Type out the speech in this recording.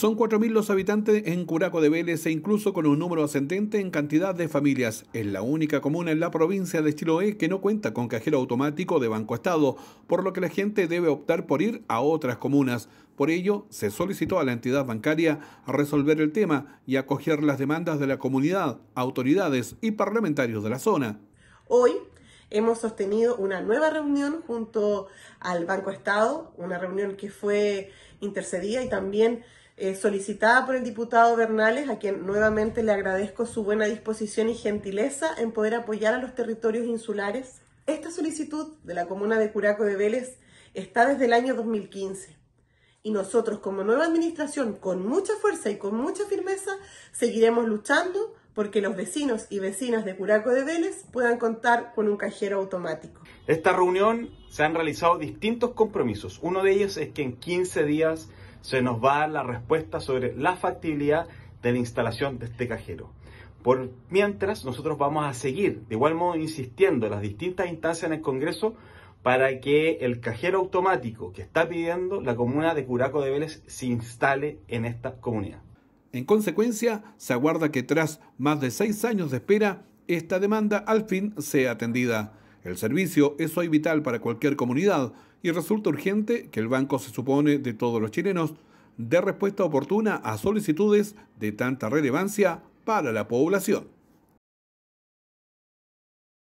Son 4.000 los habitantes en Curaco de Vélez e incluso con un número ascendente en cantidad de familias. Es la única comuna en la provincia de Chiloé que no cuenta con cajero automático de Banco Estado, por lo que la gente debe optar por ir a otras comunas. Por ello, se solicitó a la entidad bancaria a resolver el tema y acoger las demandas de la comunidad, autoridades y parlamentarios de la zona. Hoy hemos sostenido una nueva reunión junto al Banco Estado, una reunión que fue intercedida y también eh, solicitada por el diputado Bernales, a quien nuevamente le agradezco su buena disposición y gentileza en poder apoyar a los territorios insulares. Esta solicitud de la comuna de Curaco de Vélez está desde el año 2015 y nosotros como nueva administración, con mucha fuerza y con mucha firmeza, seguiremos luchando porque los vecinos y vecinas de Curaco de Vélez puedan contar con un cajero automático. esta reunión se han realizado distintos compromisos. Uno de ellos es que en 15 días se nos va a dar la respuesta sobre la factibilidad de la instalación de este cajero. Por mientras, nosotros vamos a seguir, de igual modo, insistiendo en las distintas instancias en el Congreso para que el cajero automático que está pidiendo la comuna de Curaco de Vélez se instale en esta comunidad. En consecuencia, se aguarda que tras más de seis años de espera, esta demanda al fin sea atendida. El servicio es hoy vital para cualquier comunidad y resulta urgente que el banco se supone de todos los chilenos dé respuesta oportuna a solicitudes de tanta relevancia para la población.